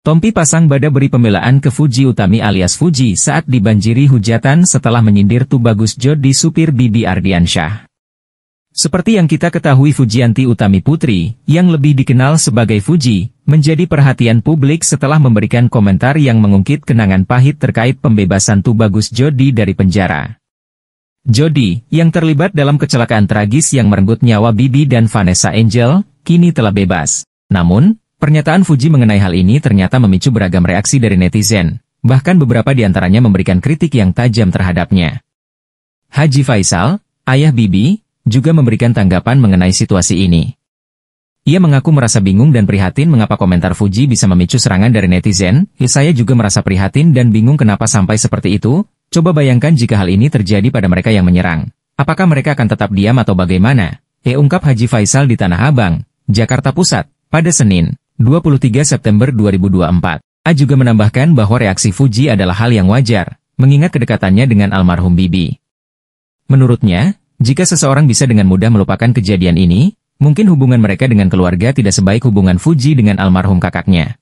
Tompi Pasang Bada beri pembelaan ke Fuji Utami alias Fuji saat dibanjiri hujatan setelah menyindir Tubagus Jody supir Bibi Ardiansyah. Seperti yang kita ketahui Fujianti Utami Putri, yang lebih dikenal sebagai Fuji, menjadi perhatian publik setelah memberikan komentar yang mengungkit kenangan pahit terkait pembebasan Tubagus Jodi dari penjara. Jodi, yang terlibat dalam kecelakaan tragis yang merenggut nyawa Bibi dan Vanessa Angel, kini telah bebas. Namun, Pernyataan Fuji mengenai hal ini ternyata memicu beragam reaksi dari netizen, bahkan beberapa di antaranya memberikan kritik yang tajam terhadapnya. Haji Faisal, ayah Bibi, juga memberikan tanggapan mengenai situasi ini. Ia mengaku merasa bingung dan prihatin mengapa komentar Fuji bisa memicu serangan dari netizen, saya juga merasa prihatin dan bingung kenapa sampai seperti itu, coba bayangkan jika hal ini terjadi pada mereka yang menyerang. Apakah mereka akan tetap diam atau bagaimana? E ungkap Haji Faisal di Tanah Abang, Jakarta Pusat, pada Senin. 23 September 2024. A juga menambahkan bahwa reaksi Fuji adalah hal yang wajar, mengingat kedekatannya dengan almarhum Bibi. Menurutnya, jika seseorang bisa dengan mudah melupakan kejadian ini, mungkin hubungan mereka dengan keluarga tidak sebaik hubungan Fuji dengan almarhum kakaknya.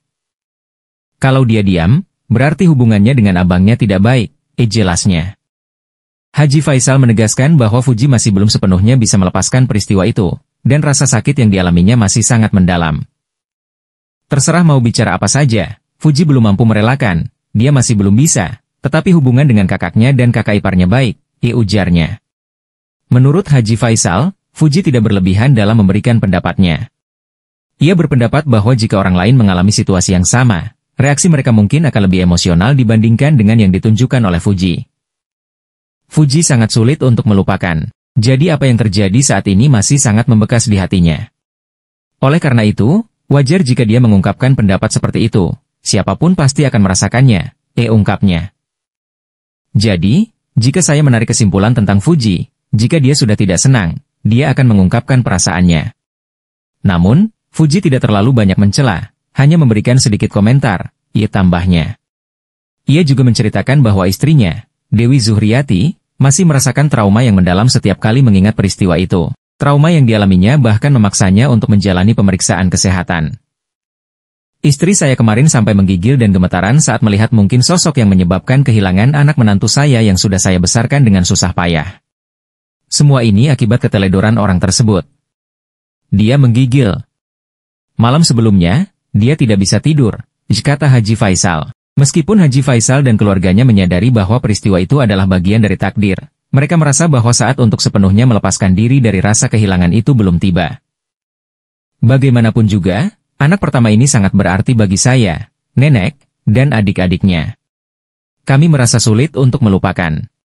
Kalau dia diam, berarti hubungannya dengan abangnya tidak baik, eh, jelasnya. Haji Faisal menegaskan bahwa Fuji masih belum sepenuhnya bisa melepaskan peristiwa itu, dan rasa sakit yang dialaminya masih sangat mendalam. Terserah mau bicara apa saja, Fuji belum mampu merelakan, dia masih belum bisa, tetapi hubungan dengan kakaknya dan kakak iparnya baik, i ujarnya. Menurut Haji Faisal, Fuji tidak berlebihan dalam memberikan pendapatnya. Ia berpendapat bahwa jika orang lain mengalami situasi yang sama, reaksi mereka mungkin akan lebih emosional dibandingkan dengan yang ditunjukkan oleh Fuji. Fuji sangat sulit untuk melupakan, jadi apa yang terjadi saat ini masih sangat membekas di hatinya. Oleh karena itu, Wajar jika dia mengungkapkan pendapat seperti itu, siapapun pasti akan merasakannya, E ungkapnya. Jadi, jika saya menarik kesimpulan tentang Fuji, jika dia sudah tidak senang, dia akan mengungkapkan perasaannya. Namun, Fuji tidak terlalu banyak mencela, hanya memberikan sedikit komentar, ia tambahnya. Ia juga menceritakan bahwa istrinya, Dewi Zuhriati, masih merasakan trauma yang mendalam setiap kali mengingat peristiwa itu. Trauma yang dialaminya bahkan memaksanya untuk menjalani pemeriksaan kesehatan. Istri saya kemarin sampai menggigil dan gemetaran saat melihat mungkin sosok yang menyebabkan kehilangan anak menantu saya yang sudah saya besarkan dengan susah payah. Semua ini akibat keteledoran orang tersebut. Dia menggigil. Malam sebelumnya, dia tidak bisa tidur, kata Haji Faisal. Meskipun Haji Faisal dan keluarganya menyadari bahwa peristiwa itu adalah bagian dari takdir, mereka merasa bahwa saat untuk sepenuhnya melepaskan diri dari rasa kehilangan itu belum tiba. Bagaimanapun juga, anak pertama ini sangat berarti bagi saya, nenek, dan adik-adiknya. Kami merasa sulit untuk melupakan.